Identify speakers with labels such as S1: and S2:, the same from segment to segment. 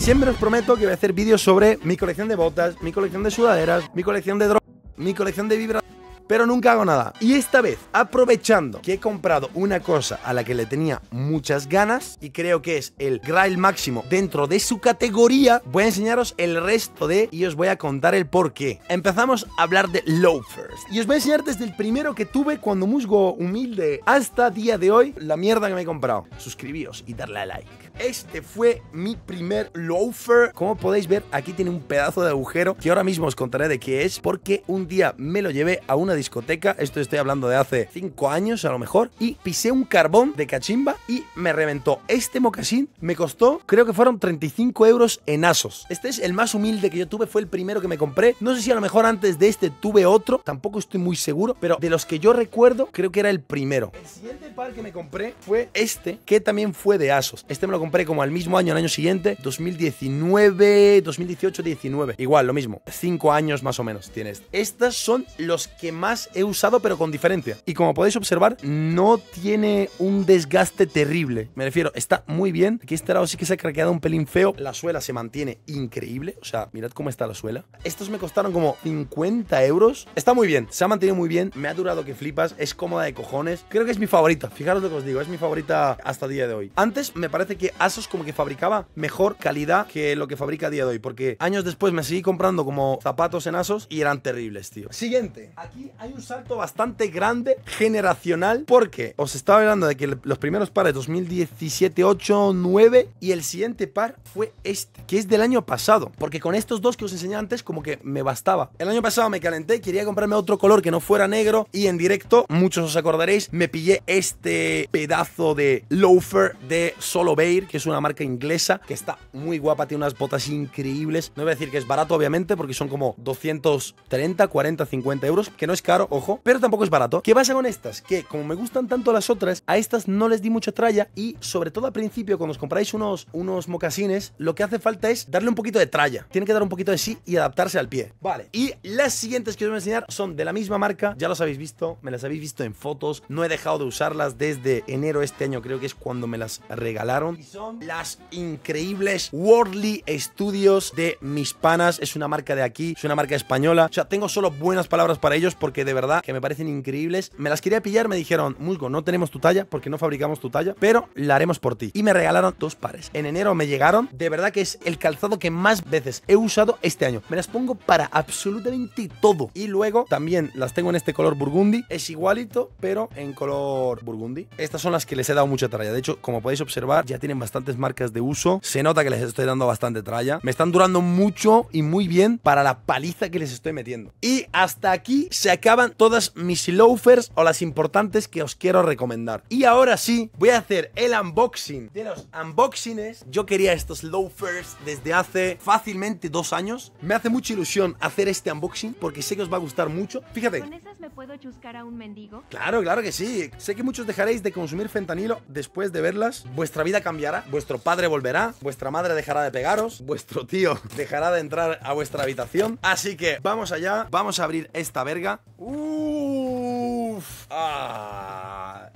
S1: Siempre os prometo que voy a hacer vídeos sobre mi colección de botas, mi colección de sudaderas, mi colección de drogas, mi colección de vibras pero nunca hago nada. Y esta vez, aprovechando que he comprado una cosa a la que le tenía muchas ganas y creo que es el Grail máximo dentro de su categoría, voy a enseñaros el resto de y os voy a contar el por qué. Empezamos a hablar de loafers y os voy a enseñar desde el primero que tuve cuando musgo humilde hasta día de hoy la mierda que me he comprado. Suscribíos y darle a like. Este fue mi primer loafer. Como podéis ver, aquí tiene un pedazo de agujero que ahora mismo os contaré de qué es porque un día me lo llevé a una discoteca, esto estoy hablando de hace cinco años a lo mejor, y pisé un carbón de cachimba y me reventó. Este mocasín me costó, creo que fueron 35 euros en asos. Este es el más humilde que yo tuve, fue el primero que me compré. No sé si a lo mejor antes de este tuve otro, tampoco estoy muy seguro, pero de los que yo recuerdo, creo que era el primero. El siguiente par que me compré fue este, que también fue de asos. Este me lo compré como al mismo año, el año siguiente, 2019, 2018, 19. Igual, lo mismo. cinco años más o menos tienes este. Estas son los que más he usado pero con diferencia. Y como podéis observar, no tiene un desgaste terrible. Me refiero, está muy bien. Aquí este lado sí que se ha craqueado un pelín feo. La suela se mantiene increíble. O sea, mirad cómo está la suela. Estos me costaron como 50 euros. Está muy bien, se ha mantenido muy bien. Me ha durado que flipas, es cómoda de cojones. Creo que es mi favorita. Fijaros lo que os digo, es mi favorita hasta el día de hoy. Antes me parece que Asos como que fabricaba mejor calidad que lo que fabrica a día de hoy. Porque años después me seguí comprando como zapatos en Asos y eran terribles, tío. Siguiente. Aquí hay un salto bastante grande generacional porque os estaba hablando de que los primeros pares 2017, 8, 9 y el siguiente par fue este, que es del año pasado, porque con estos dos que os enseñé antes como que me bastaba. El año pasado me calenté, quería comprarme otro color que no fuera negro y en directo, muchos os acordaréis, me pillé este pedazo de loafer de Solo Bear, que es una marca inglesa que está muy guapa, tiene unas botas increíbles. No voy a decir que es barato obviamente porque son como 230, 40, 50 euros, que no es caro, ojo, pero tampoco es barato. ¿Qué pasa con estas? Que como me gustan tanto las otras, a estas no les di mucha tralla y sobre todo al principio cuando os compráis unos, unos mocasines, lo que hace falta es darle un poquito de tralla. Tiene que dar un poquito de sí y adaptarse al pie. Vale. Y las siguientes que os voy a enseñar son de la misma marca, ya las habéis visto, me las habéis visto en fotos, no he dejado de usarlas desde enero este año, creo que es cuando me las regalaron. Y son las increíbles Worldly Studios de mis panas, es una marca de aquí, es una marca española. O sea, tengo solo buenas palabras para ellos porque que de verdad que me parecen increíbles. Me las quería pillar, me dijeron, Musgo, no tenemos tu talla porque no fabricamos tu talla, pero la haremos por ti. Y me regalaron dos pares. En enero me llegaron. De verdad que es el calzado que más veces he usado este año. Me las pongo para absolutamente todo. Y luego también las tengo en este color burgundy. Es igualito, pero en color burgundy. Estas son las que les he dado mucha tralla. De hecho, como podéis observar, ya tienen bastantes marcas de uso. Se nota que les estoy dando bastante tralla. Me están durando mucho y muy bien para la paliza que les estoy metiendo. Y hasta aquí se ha acaban todas mis loafers o las importantes que os quiero recomendar. Y ahora sí, voy a hacer el unboxing de los unboxings. Yo quería estos loafers desde hace fácilmente dos años. Me hace mucha ilusión hacer este unboxing porque sé que os va a gustar mucho. Fíjate. ¿Con esas me puedo chuscar a un mendigo? Claro, claro que sí. Sé que muchos dejaréis de consumir fentanilo después de verlas. Vuestra vida cambiará, vuestro padre volverá, vuestra madre dejará de pegaros, vuestro tío dejará de entrar a vuestra habitación. Así que vamos allá, vamos a abrir esta verga. Oof. Ah.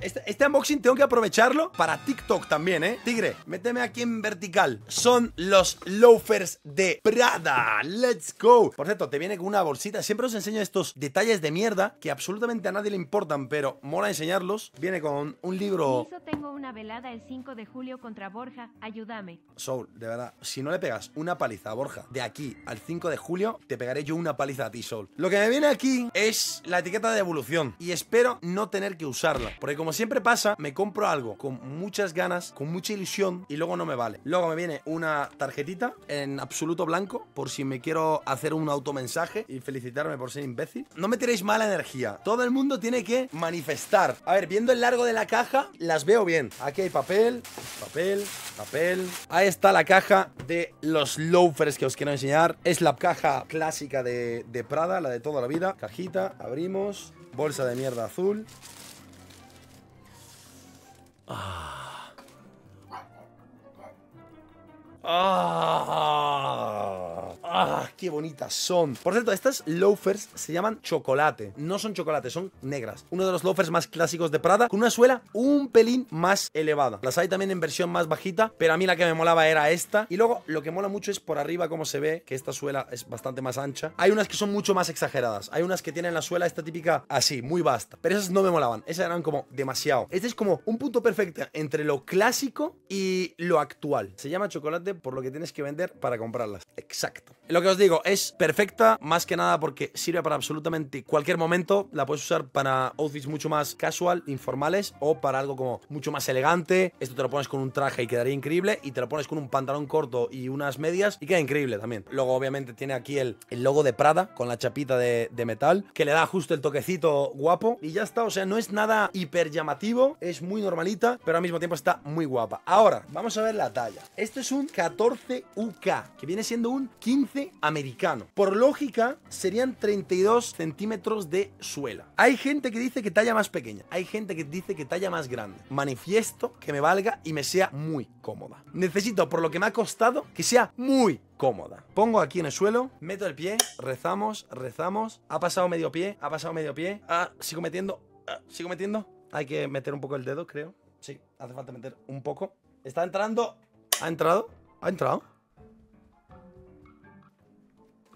S1: Este, este, unboxing tengo que aprovecharlo para TikTok también, ¿eh? Tigre, méteme aquí en vertical. Son los loafers de Prada. Let's go. Por cierto, te viene con una bolsita. Siempre os enseño estos detalles de mierda que absolutamente a nadie le importan, pero mola enseñarlos. Viene con un libro... Eso tengo una velada el 5 de julio contra Borja. Ayúdame. Soul, de verdad, si no le pegas una paliza a Borja de aquí al 5 de julio, te pegaré yo una paliza a ti, Soul. Lo que me viene aquí es la etiqueta de evolución y espero no tener que usarla, porque como siempre pasa, me compro algo con muchas ganas, con mucha ilusión y luego no me vale. Luego me viene una tarjetita en absoluto blanco por si me quiero hacer un automensaje y felicitarme por ser imbécil. No me tiréis mala energía. Todo el mundo tiene que manifestar. A ver, viendo el largo de la caja, las veo bien. Aquí hay papel, papel, papel. Ahí está la caja de los loafers que os quiero enseñar. Es la caja clásica de, de Prada, la de toda la vida. Cajita, abrimos. Bolsa de mierda azul. 아. ¡Ah! ¡Ah! ¡Qué bonitas son! Por cierto, estas loafers se llaman chocolate. No son chocolate, son negras. Uno de los loafers más clásicos de Prada, con una suela un pelín más elevada. Las hay también en versión más bajita, pero a mí la que me molaba era esta. Y luego lo que mola mucho es por arriba como se ve, que esta suela es bastante más ancha. Hay unas que son mucho más exageradas. Hay unas que tienen la suela esta típica así, muy vasta. Pero esas no me molaban. Esas eran como demasiado. Este es como un punto perfecto entre lo clásico y lo actual. Se llama chocolate por lo que tienes que vender para comprarlas. Exacto. Lo que os digo, es perfecta más que nada porque sirve para absolutamente cualquier momento. La puedes usar para outfits mucho más casual, informales o para algo como mucho más elegante. Esto te lo pones con un traje y quedaría increíble. Y te lo pones con un pantalón corto y unas medias y queda increíble también. Luego obviamente tiene aquí el, logo de Prada con la chapita de, de metal que le da justo el toquecito guapo. Y ya está, o sea, no es nada hiper llamativo. Es muy normalita, pero al mismo tiempo está muy guapa. Ahora, vamos a ver la talla. Esto es un 14 UK, que viene siendo un 15 americano. Por lógica, serían 32 centímetros de suela. Hay gente que dice que talla más pequeña, hay gente que dice que talla más grande. Manifiesto que me valga y me sea muy cómoda. Necesito, por lo que me ha costado, que sea muy cómoda. Pongo aquí en el suelo, meto el pie, rezamos, rezamos. Ha pasado medio pie, ha pasado medio pie. Ah, sigo metiendo, ah, sigo metiendo. Hay que meter un poco el dedo, creo. Sí, hace falta meter un poco. Está entrando. ¿Ha entrado? ¿Ha entrado?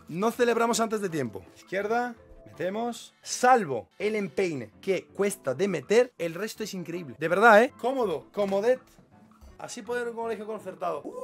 S1: No celebramos antes de tiempo. Izquierda, metemos. Salvo el empeine que cuesta de meter, el resto es increíble. De verdad, ¿eh? Cómodo, comodet. Así poder un colegio concertado. Uh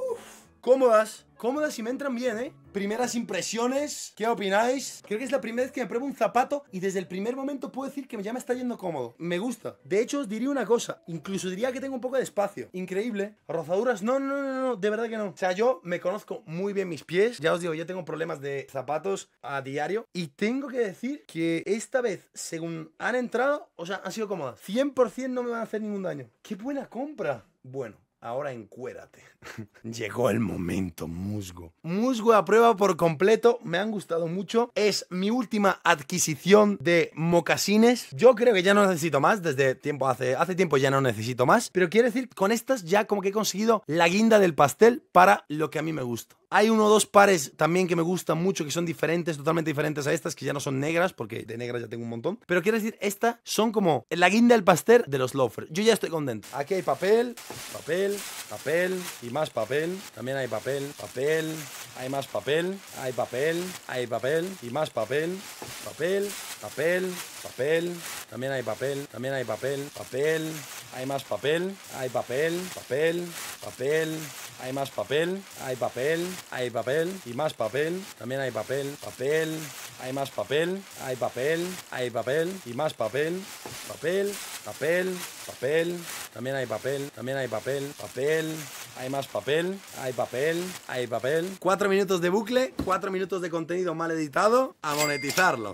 S1: cómodas, cómodas y me entran bien, ¿eh? Primeras impresiones, ¿qué opináis? Creo que es la primera vez que me pruebo un zapato y desde el primer momento puedo decir que ya me está yendo cómodo. Me gusta. De hecho, os diría una cosa, incluso diría que tengo un poco de espacio. Increíble. Rozaduras, no, no, no, no, de verdad que no. O sea, yo me conozco muy bien mis pies. Ya os digo, yo tengo problemas de zapatos a diario y tengo que decir que esta vez, según han entrado, o sea, han sido cómodas. 100% no me van a hacer ningún daño. ¡Qué buena compra! Bueno, Ahora encuérate. Llegó el momento, musgo. Musgo a prueba por completo. Me han gustado mucho. Es mi última adquisición de mocasines. Yo creo que ya no necesito más. Desde tiempo hace, hace tiempo ya no necesito más. Pero quiero decir, con estas ya como que he conseguido la guinda del pastel para lo que a mí me gusta. Hay uno o dos pares también que me gustan mucho, que son diferentes, totalmente diferentes a estas, que ya no son negras, porque de negras ya tengo un montón. Pero quiero decir, estas son como la guinda al pastel de los loafers. Yo ya estoy contento. Aquí hay papel, papel, papel y más papel. También hay papel, papel, hay más papel, hay papel, hay papel y más papel, papel, papel, papel. También hay papel, también hay papel, papel, hay más papel, hay papel, papel, papel. Hay más papel, hay papel, hay papel y más papel. También hay papel, papel, hay más papel, hay papel, hay papel y más papel. Papel, papel, papel. También hay papel, también hay papel, papel. Hay más papel, hay papel, hay papel. Cuatro minutos de bucle, cuatro minutos de contenido mal editado a monetizarlo.